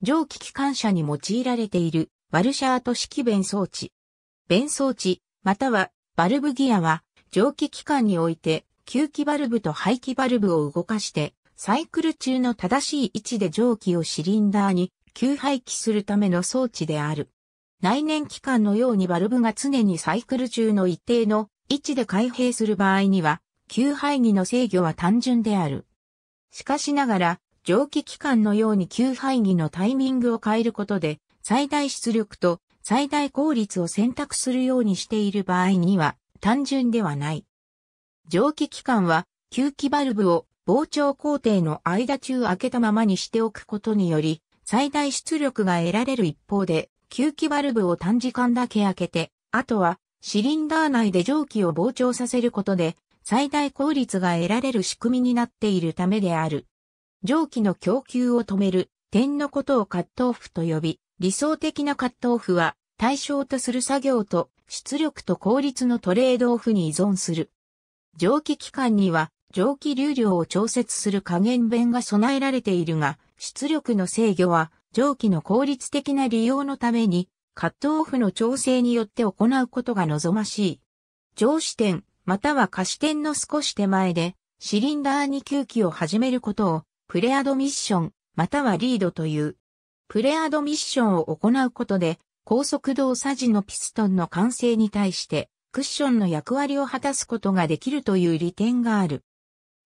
蒸気機関車に用いられているワルシャート式弁装置。弁装置、またはバルブギアは蒸気機関において吸気バルブと排気バルブを動かしてサイクル中の正しい位置で蒸気をシリンダーに吸排気するための装置である。内燃機関のようにバルブが常にサイクル中の一定の位置で開閉する場合には、吸排気の制御は単純である。しかしながら、蒸気機関のように給排気のタイミングを変えることで、最大出力と最大効率を選択するようにしている場合には、単純ではない。蒸気機関は、吸気バルブを膨張工程の間中開けたままにしておくことにより、最大出力が得られる一方で、吸気バルブを短時間だけ開けて、あとはシリンダー内で蒸気を膨張させることで、最大効率が得られる仕組みになっているためである。蒸気の供給を止める点のことをカットオフと呼び、理想的なカットオフは対象とする作業と出力と効率のトレードオフに依存する。蒸気機関には蒸気流量を調節する加減弁が備えられているが、出力の制御は蒸気の効率的な利用のためにカットオフの調整によって行うことが望ましい。上視点または下視点の少し手前でシリンダーに吸気を始めることをプレアドミッション、またはリードという。プレアドミッションを行うことで、高速動作時のピストンの完成に対して、クッションの役割を果たすことができるという利点がある。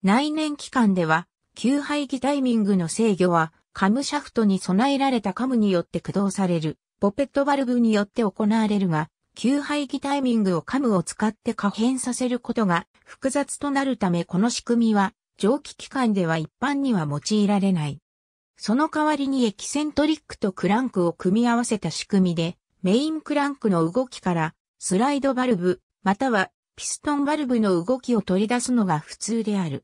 内燃機関では、給排気タイミングの制御は、カムシャフトに備えられたカムによって駆動される、ポペットバルブによって行われるが、給排気タイミングをカムを使って可変させることが複雑となるためこの仕組みは蒸気機関では一般には用いられない。その代わりにエキセントリックとクランクを組み合わせた仕組みで、メインクランクの動きからスライドバルブ、またはピストンバルブの動きを取り出すのが普通である。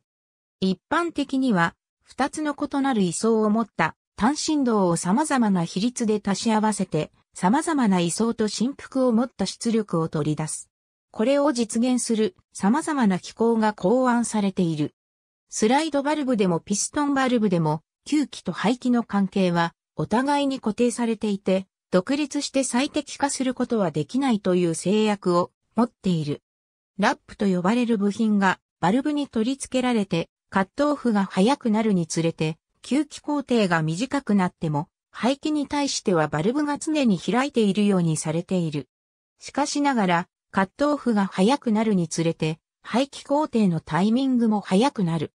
一般的には、二つの異なる位相を持った単振動を様々な比率で足し合わせて、様々な位相と振幅を持った出力を取り出す。これを実現する様々な機構が考案されている。スライドバルブでもピストンバルブでも、吸気と排気の関係は、お互いに固定されていて、独立して最適化することはできないという制約を持っている。ラップと呼ばれる部品がバルブに取り付けられて、カットオフが早くなるにつれて、吸気工程が短くなっても、排気に対してはバルブが常に開いているようにされている。しかしながら、カットオフが早くなるにつれて、排気工程のタイミングも早くなる。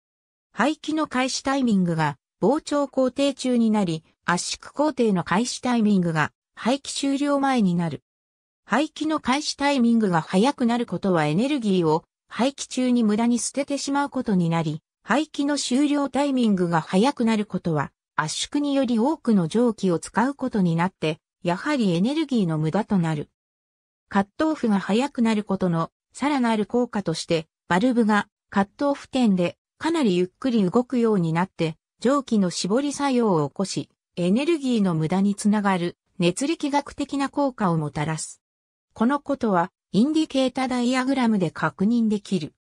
排気の開始タイミングが膨張工程中になり、圧縮工程の開始タイミングが排気終了前になる。排気の開始タイミングが早くなることはエネルギーを排気中に無駄に捨ててしまうことになり、排気の終了タイミングが早くなることは圧縮により多くの蒸気を使うことになって、やはりエネルギーの無駄となる。カットオフが早くなることのさらなる効果として、バルブがカットオフ点でかなりゆっくり動くようになって、蒸気の絞り作用を起こし、エネルギーの無駄につながる熱力学的な効果をもたらす。このことは、インディケータダイアグラムで確認できる。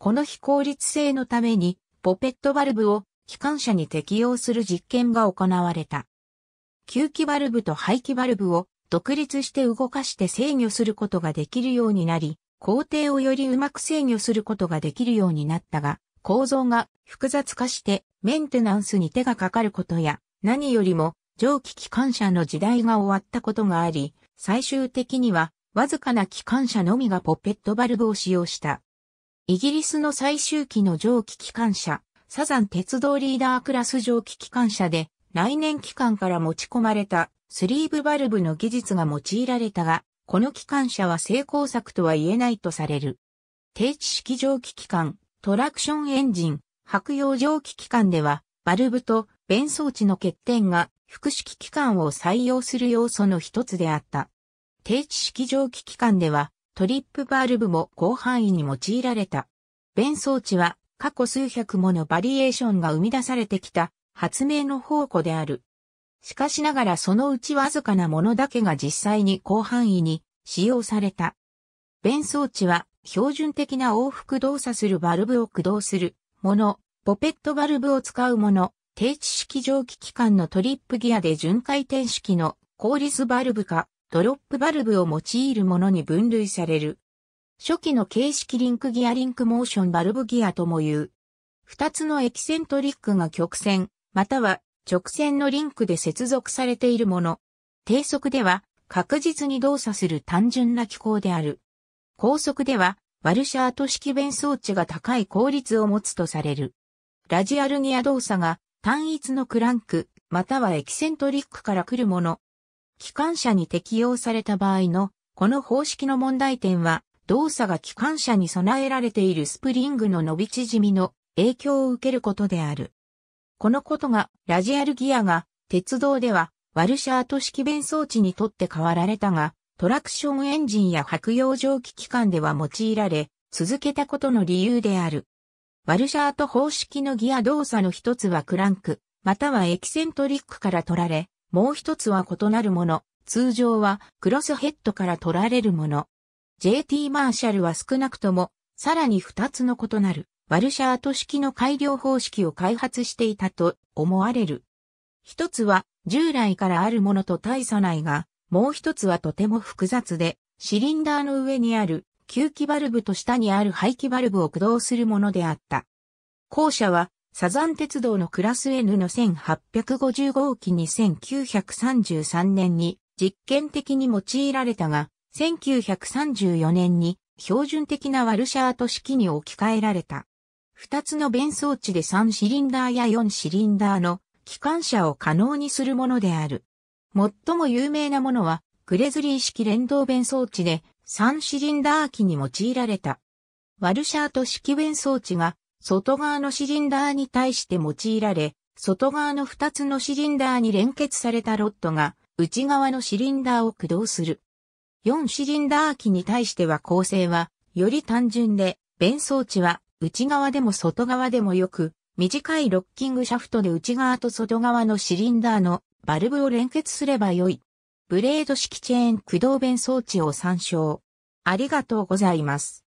この非効率性のために、ポペットバルブを機関車に適用する実験が行われた。吸気バルブと排気バルブを独立して動かして制御することができるようになり、工程をよりうまく制御することができるようになったが、構造が複雑化してメンテナンスに手がかかることや、何よりも蒸気機関車の時代が終わったことがあり、最終的にはわずかな機関車のみがポペットバルブを使用した。イギリスの最終期の蒸気機関車、サザン鉄道リーダークラス蒸気機関車で、来年機関から持ち込まれたスリーブバルブの技術が用いられたが、この機関車は成功作とは言えないとされる。低知式蒸気機関、トラクションエンジン、白洋蒸気機関では、バルブと弁装置の欠点が複式機関を採用する要素の一つであった。定置式蒸気機関では、トリップバルブも広範囲に用いられた。弁装置は過去数百ものバリエーションが生み出されてきた発明の宝庫である。しかしながらそのうちわずかなものだけが実際に広範囲に使用された。弁装置は標準的な往復動作するバルブを駆動するもの、ポペットバルブを使うもの、低知式蒸気機関のトリップギアで巡回転式の効率バルブかドロップバルブを用いるものに分類される。初期の形式リンクギアリンクモーションバルブギアとも言う。二つのエキセントリックが曲線、または直線のリンクで接続されているもの。低速では確実に動作する単純な機構である。高速では、ワルシャート式弁装置が高い効率を持つとされる。ラジアルギア動作が単一のクランク、またはエキセントリックから来るもの。機関車に適用された場合の、この方式の問題点は、動作が機関車に備えられているスプリングの伸び縮みの影響を受けることである。このことが、ラジアルギアが、鉄道では、ワルシャート式弁装置にとって変わられたが、トラクションエンジンや白洋蒸気機関では用いられ、続けたことの理由である。ワルシャート方式のギア動作の一つはクランク、またはエキセントリックから取られ、もう一つは異なるもの、通常はクロスヘッドから取られるもの。JT マーシャルは少なくとも、さらに二つの異なる、ワルシャート式の改良方式を開発していたと思われる。一つは、従来からあるものと大差ないが、もう一つはとても複雑で、シリンダーの上にある吸気バルブと下にある排気バルブを駆動するものであった。後者はサザン鉄道のクラス N の1 8 5 5号機に1933年に実験的に用いられたが、1934年に標準的なワルシャート式に置き換えられた。二つの弁装置で3シリンダーや4シリンダーの機関車を可能にするものである。最も有名なものは、グレズリー式連動弁装置で、3シリンダー機に用いられた。ワルシャート式弁装置が、外側のシリンダーに対して用いられ、外側の2つのシリンダーに連結されたロットが、内側のシリンダーを駆動する。4シリンダー機に対しては構成は、より単純で、弁装置は、内側でも外側でもよく、短いロッキングシャフトで内側と外側のシリンダーのバルブを連結すればよい。ブレード式チェーン駆動弁装置を参照。ありがとうございます。